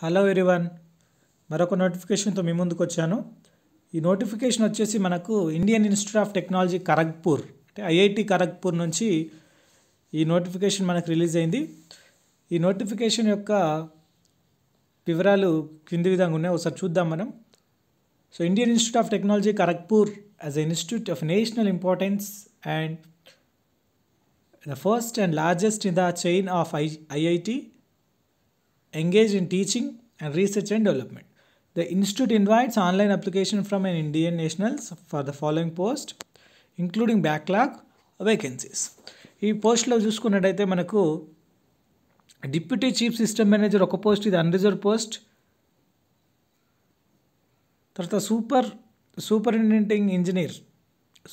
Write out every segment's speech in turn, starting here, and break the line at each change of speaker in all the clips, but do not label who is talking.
hello everyone మరొక నోటిఫికేషన్తో మీ ముందుకు వచ్చాను ఈ నోటిఫికేషన్ వచ్చేసి మనకు Indian Institute of Technology Kharagpur అంటే ఐఐటి ఖరగ్పూర్ నుంచి ఈ నోటిఫికేషన్ మనకు రిలీజ్ అయింది ఈ నోటిఫికేషన్ యొక్క వివరాలు కింది విధంగా ఉన్నాయి ఒకసారి చూద్దాం మనం so Indian Institute of Technology Kharagpur as institute of national importance and the first and largest in the chain of I IIT engage in teaching and research and development the institute invites online application from an Indian nationals for the following post including backlog vacancies ఈ పోస్ట్లో చూసుకున్నట్టయితే మనకు deputy chief system manager ఒక post ఇది unreserved post తర్వాత super superintending engineer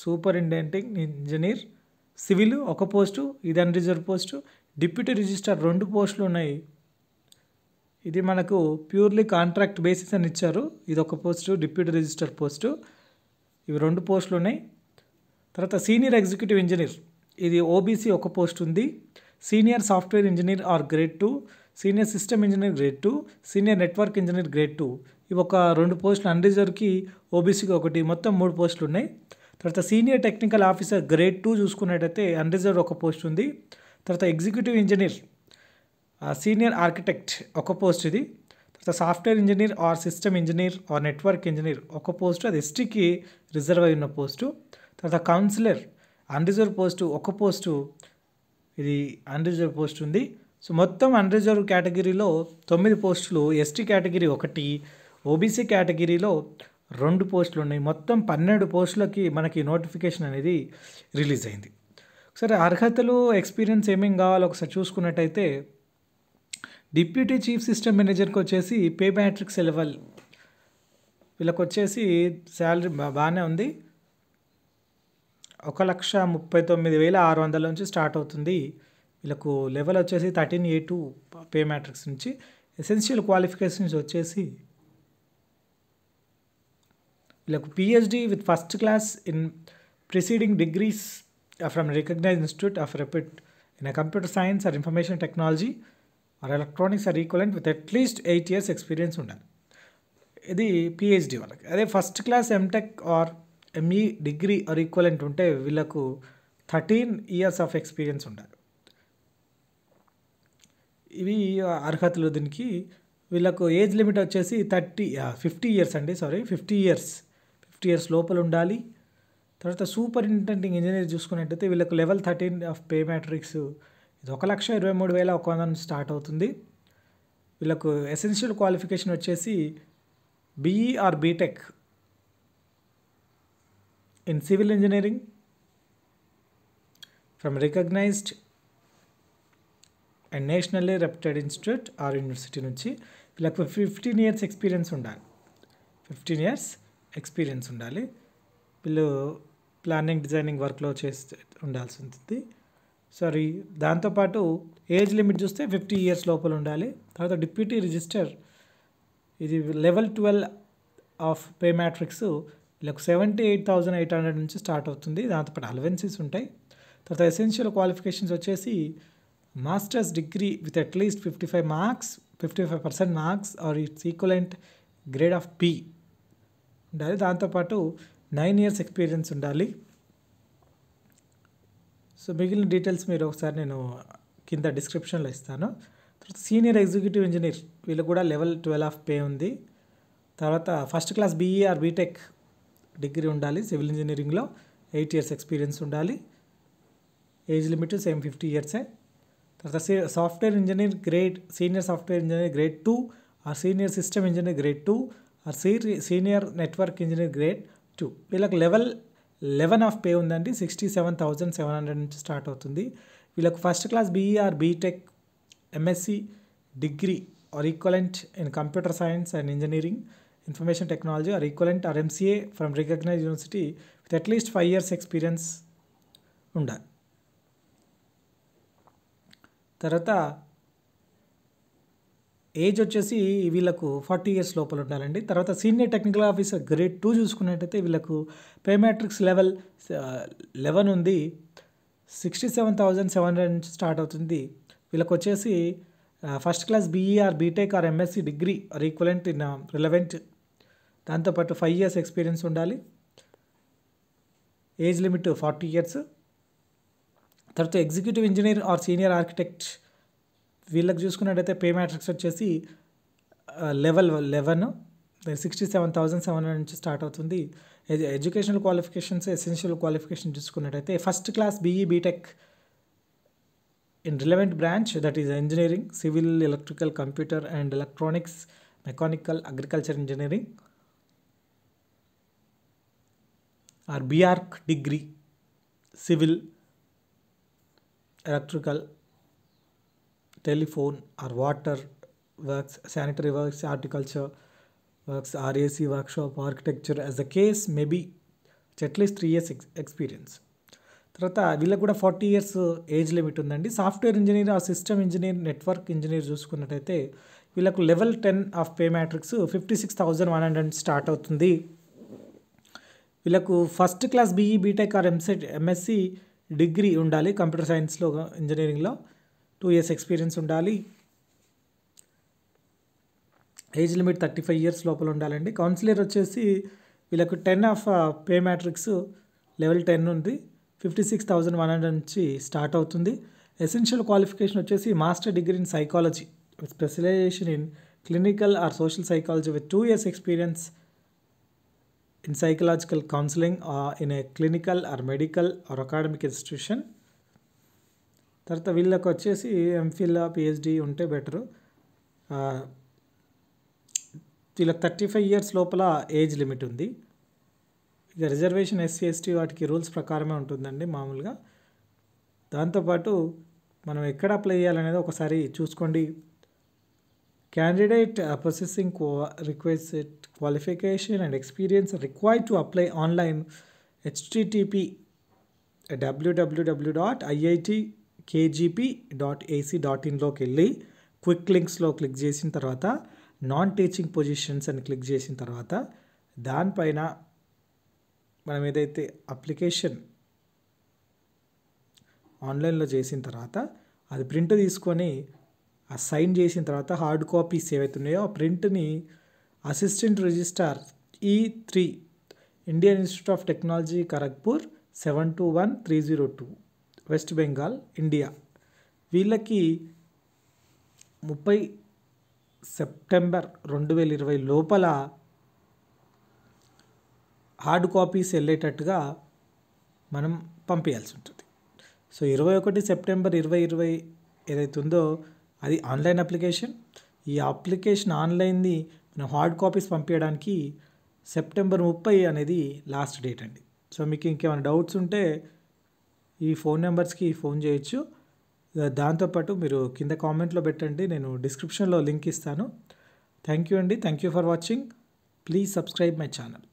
superintending engineer civil ఒక post ఇది unreserved post deputy registrar రెండు పోస్టులు ఉన్నాయి ఇది మనకు ప్యూర్లీ కాంట్రాక్ట్ బేసిస్ అని ఇచ్చారు ఇది ఒక పోస్టు డిప్యూటీ రిజిస్టర్ పోస్టు ఇవి రెండు పోస్టులు ఉన్నాయి తర్వాత సీనియర్ ఎగ్జిక్యూటివ్ ఇంజనీర్ ఇది ఓబీసీ ఒక పోస్ట్ ఉంది senior software engineer or grade two senior system engineer grade two senior network engineer grade two ఇవి ఒక రెండు పోస్టులు అన్రిజర్వ్కి ఓబీసీకి ఒకటి మొత్తం మూడు పోస్టులు ఉన్నాయి తర్వాత senior technical officer grade two చూసుకున్నట్టయితే అన్రిజర్వ్ ఒక పోస్ట్ ఉంది తర్వాత ఎగ్జిక్యూటివ్ ఇంజనీర్ సీనియర్ ఆర్కిటెక్ట్ ఒక పోస్ట్ ఇది తర్వాత software engineer or system engineer or network engineer ఒక పోస్టు అది ఎస్టీకి రిజర్వ్ అయి ఉన్న పోస్టు తర్వాత కౌన్సిలర్ అన్రిజర్వ్ పోస్టు ఒక పోస్టు ఇది అన్రిజర్వ్ పోస్ట్ ఉంది సో మొత్తం అన్రిజర్వ్ కేటగిరీలో తొమ్మిది పోస్టులు ఎస్టీ కేటగిరీ ఒకటి ఓబీసీ కేటగిరీలో రెండు పోస్టులు ఉన్నాయి మొత్తం పన్నెండు పోస్టులకి మనకి నోటిఫికేషన్ అనేది రిలీజ్ అయింది సరే అర్హతలు ఎక్స్పీరియన్స్ ఏమేమి కావాలో ఒకసారి చూసుకున్నట్టయితే డిప్యూటీ చీఫ్ సిస్టమ్ మేనేజర్కి వచ్చేసి పే మ్యాట్రిక్స్ లెవెల్ వీళ్ళకి వచ్చేసి శాలరీ బాగానే ఉంది ఒక లక్ష ముప్పై తొమ్మిది వేల ఆరు వందల నుంచి స్టార్ట్ అవుతుంది వీళ్ళకు లెవెల్ వచ్చేసి thirteen A two pay matrix నుంచి ఎసెన్షియల్ క్వాలిఫికేషన్స్ వచ్చేసి వీళ్ళకు PhD with first class in preceding degrees from recognise institute of repute in computer science or information technology or electronics or equivalent with at least eight years experience ఉండాలి ఇది PhD వాళ్ళకి అదే first class MTech or ME degree or equivalent ఉంటే వీళ్ళకు thirteen years of experience ఉండాలి ఇవి అర్హతలు దీనికి వీళ్ళకు ఏజ్ లిమిట్ వచ్చేసి థర్టీ ఫిఫ్టీ ఇయర్స్ అండి sorry fifty years fifty years లోపల ఉండాలి తర్వాత సూపర్ ఇంటెంటింగ్ ఇంజనీర్ చూసుకున్నట్టయితే వీళ్ళకు level thirteen of pay matrix ఇది ఒక లక్ష ఇరవై మూడు వేల ఒక వంద నుంచి స్టార్ట్ అవుతుంది వీళ్ళకు ఎసెన్షియల్ క్వాలిఫికేషన్ వచ్చేసి BE or BTech in civil engineering from recognised and nationally reputed institute or university నుంచి వీళ్ళకు ఫిఫ్టీన్ ఇయర్స్ ఎక్స్పీరియన్స్ ఉండాలి ఫిఫ్టీన్ ఇయర్స్ ఎక్స్పీరియన్స్ ఉండాలి వీళ్ళు ప్లానింగ్ డిజైనింగ్ వర్క్లో చేస్తే ఉండాల్సి ఉంటుంది సారీ దాంతోపాటు ఏజ్ లిమిట్ చూస్తే ఫిఫ్టీ ఇయర్స్ లోపల ఉండాలి తర్వాత డిప్యూటీ రిజిస్టర్ ఇది level twelve of pay matrix ఇలా seventy eight thousand eight hundred నుంచి స్టార్ట్ అవుతుంది దాంతోపాటు అలవెన్సీస్ ఉంటాయి తర్వాత ఎసెన్షియల్ క్వాలిఫికేషన్స్ వచ్చేసి masters degree with at least fifty five marks fifty five percent marks or its equivalent grade of P ఉండాలి దాంతోపాటు nine years experience ఉండాలి సో మిగిలిన డీటెయిల్స్ మీరు ఒకసారి నేను కింద డిస్క్రిప్షన్లో ఇస్తాను తర్వాత సీనియర్ ఎగ్జిక్యూటివ్ ఇంజనీర్ వీళ్ళు కూడా లెవెల్ ట్వెల్వ్ ఆఫ్ పే ఉంది తర్వాత first class BE or BTech degree ఉండాలి సివిల్ ఇంజనీరింగ్లో ఎయిట్ ఇయర్స్ ఎక్స్పీరియన్స్ ఉండాలి ఏజ్ లిమిట్ సేమ్ ఫిఫ్టీ ఇయర్సే తర్వాత software engineer grade senior software engineer grade two or senior system engineer grade two or senior network engineer grade two వీళ్ళకి level eleven of pay ఉందండి sixty seven thousand seven hundred నుంచి start అవుతుంది వీళ్ళకు first class BE or BTech MSc degree or equivalent in computer science and engineering information technology or equivalent or MCA from recognise university with at least five years experience ఉండాలి తర్వాత age వచ్చేసి వీళ్ళకు forty years లోపల ఉండాలండి తర్వాత senior technical officer grade two చూసుకున్నట్టయితే వీళ్ళకు pay matrix level eleven ఉంది sixty seven thousand seven hundred నుంచి స్టార్ట్ అవుతుంది వీళ్ళకు వచ్చేసి first class BE or BTech or MSc degree or equivalent in relevant దాంతోపాటు ఫైవ్ ఇయర్స్ ఎక్స్పీరియన్స్ ఉండాలి ఏజ్ లిమిట్ ఫార్టీ ఇయర్స్ తర్వాత executive engineer or senior architect వీళ్ళకి చూసుకున్నట్టయితే పే మ్యాట్రిక్స్ వచ్చేసి level eleven sixty seven thousand seven hundred నుంచి start అవుతుంది educational qualifications essential qualification చూసుకున్నట్టయితే first class BE BTech in relevant branch that is engineering civil electrical computer and electronics mechanical agriculture engineering or BArch degree civil electrical telephone or water works sanitary works horticulture works RAC workshop architecture as a case maybe at least three years ex experience తర్వాత వీళ్ళకి కూడా forty years age limit ఉందండి software engineer ah system engineer network engineer చూసుకున్నట్టయితే వీళ్ళకు level ten of pay matrix fifty six thousand one hundred start అవుతుంది వీళ్ళకు first class BE BTech or ఎంసెట్ MSc degree ఉండాలి కంప్యూటర్ సైన్స్లో ఇంజనీరింగ్లో టూ ఇయర్స్ ఎక్స్పీరియన్స్ ఉండాలి age limit thirty five years లోపల ఉండాలండి కౌన్సిలర్ వచ్చేసి వీళ్ళకు ten of pay matrix level ten ఉంది fifty six thousand one hundred నుంచి స్టార్ట్ అవుతుంది ఎసెన్షియల్ క్వాలిఫికేషన్ వచ్చేసి master degree in psychology specialisation in clinical or social psychology with two years experience in psychological counselling in a clinical or medical are academic institution తర్వాత వీళ్ళకి వచ్చేసి MPhil PhD ఉంటే better వీళ్ళకి thirty five years లోపల age limit ఉంది ఇక reservation SC ST వాటికి rules ప్రకారమే ఉంటుందండి మామూలుగా దాంతోపాటు మనం ఎక్కడ అప్లై చేయాలనేది ఒకసారి చూసుకోండి candidate processing request qualification and experience required to apply online HTTP WWW dot IIT KGP dot AC dot ఇన్లోకి వెళ్ళి క్విక్ లింక్స్లో క్లిక్ చేసిన తర్వాత నాన్ టీచింగ్ పొజిషన్స్ అని క్లిక్ చేసిన తర్వాత దానిపైన మనం ఏదైతే అప్లికేషన్ ఆన్లైన్లో చేసిన తర్వాత అది ప్రింట్ తీసుకొని ఆ సైన్ చేసిన తర్వాత హార్డ్ కాపీస్ ఉన్నాయో ఆ ప్రింట్ని అసిస్టెంట్ రిజిస్టార్ ఈ three Indian Institute of Technology Kharagpur seven two one three zero two West Bengal India వీళ్ళకి ముప్పై సెప్టెంబర్ రెండు వేల ఇరవై లోపల హార్డ్ కాపీస్ వెళ్ళేటట్టుగా మనం పంపించాల్సి ఉంటుంది సో ఇరవై ఒకటి సెప్టెంబర్ ఇరవై ఇరవై ఏదైతే ఉందో అది ఆన్లైన్ అప్లికేషన్ ఈ అప్లికేషన్ ఆన్లైన్ది మనం హార్డ్ కాపీస్ పంపించడానికి సెప్టెంబర్ ముప్పై అనేది లాస్ట్ డేట్ అండి సో మీకు ఇంకేమైనా డౌట్స్ ఉంటే ఈ ఫోన్ నెంబర్స్కి ఫోన్ చేయొచ్చు దాంతోపాటు మీరు కింద కామెంట్లో పెట్టండి నేను డిస్క్రిప్షన్లో లింక్ ఇస్తాను థ్యాంక్ యూ అండి thank you for watching please subscribe my channel